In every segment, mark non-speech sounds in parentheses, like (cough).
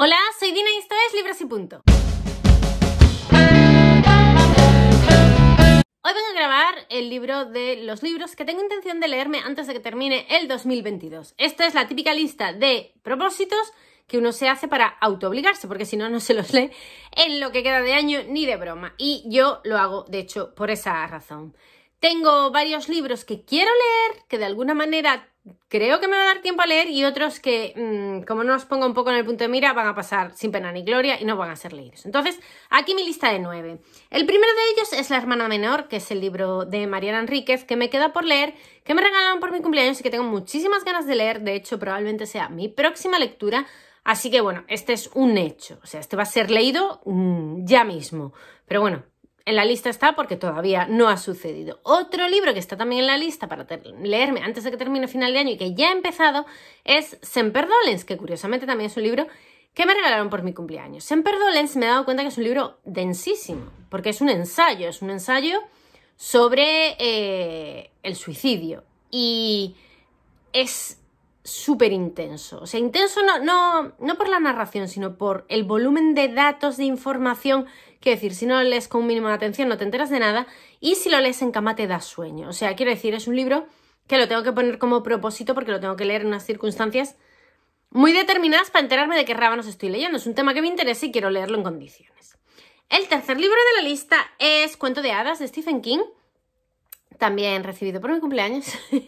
Hola, soy Dina y esto es Libros y Punto. Hoy vengo a grabar el libro de los libros que tengo intención de leerme antes de que termine el 2022. Esta es la típica lista de propósitos que uno se hace para autoobligarse, porque si no, no se los lee en lo que queda de año ni de broma. Y yo lo hago, de hecho, por esa razón. Tengo varios libros que quiero leer, que de alguna manera creo que me va a dar tiempo a leer y otros que, mm, como no los pongo un poco en el punto de mira, van a pasar sin pena ni gloria y no van a ser leídos. Entonces, aquí mi lista de nueve. El primero de ellos es La hermana menor, que es el libro de Mariana Enríquez, que me queda por leer, que me regalaron por mi cumpleaños y que tengo muchísimas ganas de leer. De hecho, probablemente sea mi próxima lectura. Así que bueno, este es un hecho. O sea, este va a ser leído mm, ya mismo. Pero bueno, en la lista está porque todavía no ha sucedido. Otro libro que está también en la lista para leerme antes de que termine final de año y que ya he empezado es Semper Dolens, que curiosamente también es un libro que me regalaron por mi cumpleaños. Semper Dolens me he dado cuenta que es un libro densísimo, porque es un ensayo, es un ensayo sobre eh, el suicidio. Y es súper intenso. O sea, intenso no, no, no, por la narración, sino por el volumen de datos, de información. Quiero decir, si no lo lees con un mínimo de atención no te enteras de nada y si lo lees en cama te da sueño. O sea, quiero decir, es un libro que lo tengo que poner como propósito porque lo tengo que leer en unas circunstancias muy determinadas para enterarme de qué rábanos estoy leyendo. Es un tema que me interesa y quiero leerlo en condiciones. El tercer libro de la lista es Cuento de Hadas de Stephen King también recibido por mi cumpleaños. (laughs)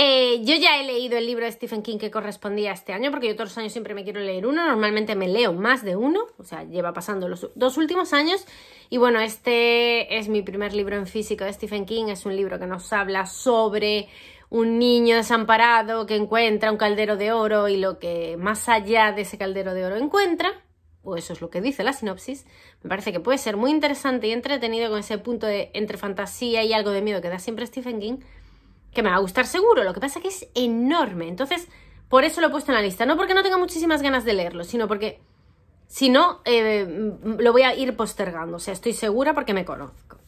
Eh, yo ya he leído el libro de Stephen King que correspondía a este año, porque yo todos los años siempre me quiero leer uno, normalmente me leo más de uno, o sea, lleva pasando los dos últimos años. Y bueno, este es mi primer libro en físico de Stephen King, es un libro que nos habla sobre un niño desamparado que encuentra un caldero de oro y lo que más allá de ese caldero de oro encuentra o eso es lo que dice la sinopsis, me parece que puede ser muy interesante y entretenido con ese punto de entre fantasía y algo de miedo que da siempre Stephen King, que me va a gustar seguro, lo que pasa que es enorme, entonces por eso lo he puesto en la lista, no porque no tenga muchísimas ganas de leerlo, sino porque si no, eh, lo voy a ir postergando, o sea, estoy segura porque me conozco.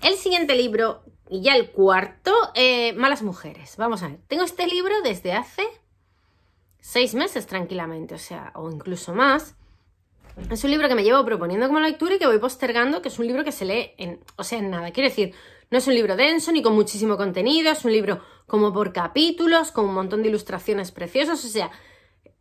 El siguiente libro, y ya el cuarto, eh, Malas Mujeres. Vamos a ver, tengo este libro desde hace seis meses tranquilamente, o sea, o incluso más. Es un libro que me llevo proponiendo como lectura y que voy postergando, que es un libro que se lee en, o sea, en nada. Quiero decir, no es un libro denso ni con muchísimo contenido, es un libro como por capítulos, con un montón de ilustraciones preciosas, o sea,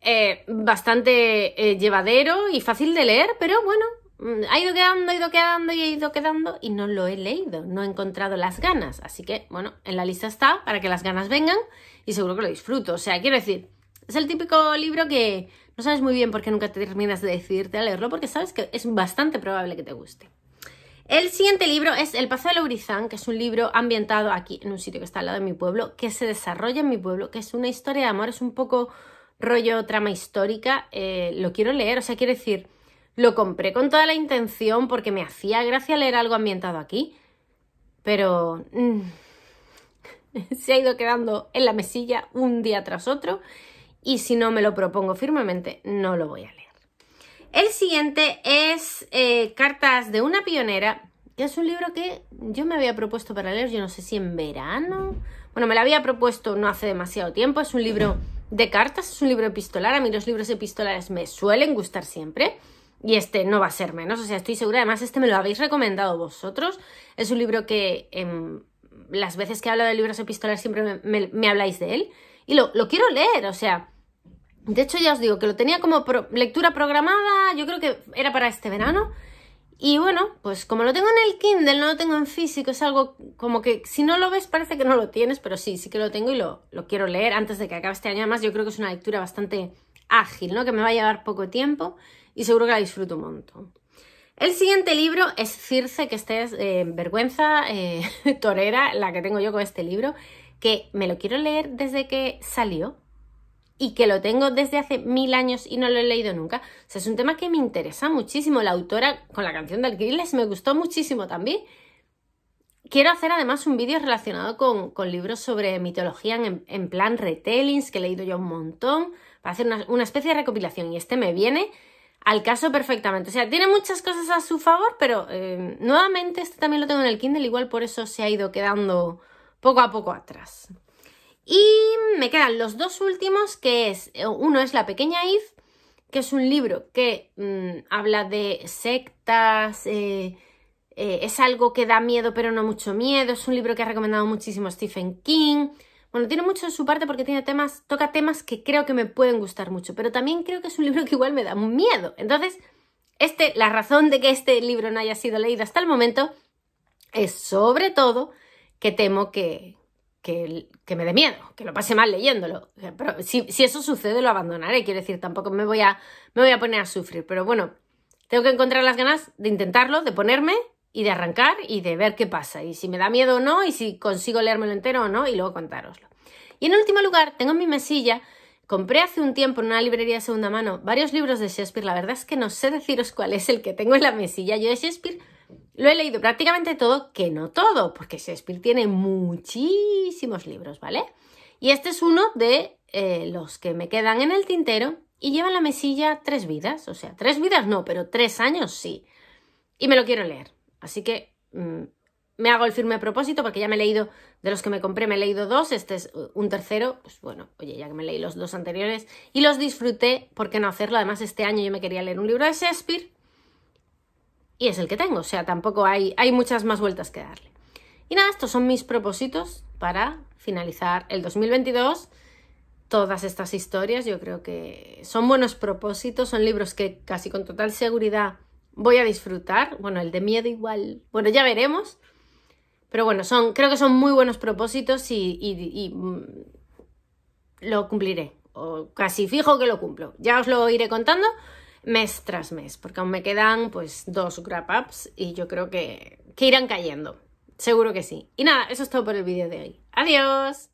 eh, bastante eh, llevadero y fácil de leer, pero bueno, mm, ha ido quedando, ha ido quedando y ha ido quedando y no lo he leído, no he encontrado las ganas. Así que, bueno, en la lista está para que las ganas vengan y seguro que lo disfruto. O sea, quiero decir, es el típico libro que, no sabes muy bien por qué nunca te terminas de decidirte a leerlo, porque sabes que es bastante probable que te guste. El siguiente libro es El Paseo de Lourizán, que es un libro ambientado aquí en un sitio que está al lado de mi pueblo, que se desarrolla en mi pueblo, que es una historia de amor, es un poco rollo trama histórica. Eh, lo quiero leer, o sea, quiero decir, lo compré con toda la intención porque me hacía gracia leer algo ambientado aquí, pero mm, (laughs) se ha ido quedando en la mesilla un día tras otro y si no me lo propongo firmemente, no lo voy a leer. El siguiente es eh, Cartas de una pionera, que es un libro que yo me había propuesto para leer, yo no sé si en verano. Bueno, me lo había propuesto no hace demasiado tiempo, es un libro de cartas, es un libro epistolar, a mí los libros epistolares me suelen gustar siempre. Y este no va a ser menos, o sea, estoy segura. Además, este me lo habéis recomendado vosotros. Es un libro que em, las veces que hablo de libros epistolares siempre me habláis de él. Y lo, quiero leer, o sea, de hecho, ya os digo que lo tenía como lectura programada, yo creo que era para este verano. Y bueno, pues como lo tengo en el Kindle, no lo tengo en físico, es algo como que si no lo ves parece que no lo tienes, pero sí, sí que lo tengo y lo, quiero leer antes de que acabe este año. Además, yo creo que es una lectura bastante ágil, ¿no? Que me va a llevar poco tiempo y seguro que la disfruto un montón. El siguiente libro es Circe, que estés es eh, vergüenza eh, (laughs) torera, la que tengo yo con este libro que me lo quiero leer desde que salió y que lo tengo desde hace mil años y no lo he leído nunca. O sea, es un tema que me interesa muchísimo. La autora con la canción del grilles me gustó muchísimo también. Quiero hacer además un vídeo relacionado con, libros sobre mitología en, plan retellings, que he leído yo un montón, para hacer una, especie de recopilación. Y este me viene al caso perfectamente. O sea, tiene muchas cosas a su favor, pero eh, nuevamente este también lo tengo en el Kindle, igual por eso se ha ido quedando poco a poco atrás. Y me quedan los dos últimos, que es, eh, uno es La pequeña If, que es un libro que mm, habla de sectas, eh, eh, es algo que da miedo pero no mucho miedo, es un libro que ha recomendado muchísimo Stephen King. Bueno, tiene mucho en su parte porque tiene temas, toca temas que creo que me pueden gustar mucho, pero también creo que es un libro que igual me da miedo. Entonces, este, la razón de que este libro no haya sido leído hasta el momento es sobre todo que temo que, que, me dé miedo, que lo pase mal leyéndolo. Pero si, si, eso sucede, lo abandonaré. Quiero decir, tampoco me voy, a, me voy a poner a sufrir. Pero bueno, tengo que encontrar las ganas de intentarlo, de ponerme y de arrancar y de ver qué pasa. Y si me da miedo o no, y si consigo leérmelo entero o no, y luego contároslo. Y en último lugar, tengo en mi mesilla, compré hace un tiempo en una librería de segunda mano varios libros de Shakespeare. La verdad es que no sé deciros cuál es el que tengo en la mesilla. Yo de Shakespeare lo he leído prácticamente todo, que no todo, porque Shakespeare tiene muchísimos libros, ¿vale? Y este es uno de eh, los que me quedan en el tintero y lleva en la mesilla tres vidas, o sea, tres vidas no, pero tres años sí. Y me lo quiero leer. Así que mm, me hago el firme propósito porque ya me he leído, de los que me compré me he leído dos, este es un tercero, pues bueno, oye, ya que me leí los dos anteriores y los disfruté, ¿por qué no hacerlo? Además, este año yo me quería leer un libro de Shakespeare y es el que tengo, o sea, tampoco hay, hay muchas más vueltas que darle. Y nada, estos son mis propósitos para finalizar el 2022. Todas estas historias yo creo que son buenos propósitos, son libros que casi con total seguridad voy a disfrutar. Bueno, el de miedo igual, bueno, ya veremos. Pero bueno, son, creo que son muy buenos propósitos y, y mm, lo cumpliré. O casi fijo que lo cumplo. Ya os lo iré contando, mes tras mes, porque aún me quedan pues dos wrap ups y yo creo que, que irán cayendo. Seguro que sí. Y nada, eso es todo por el vídeo de hoy. ¡Adiós!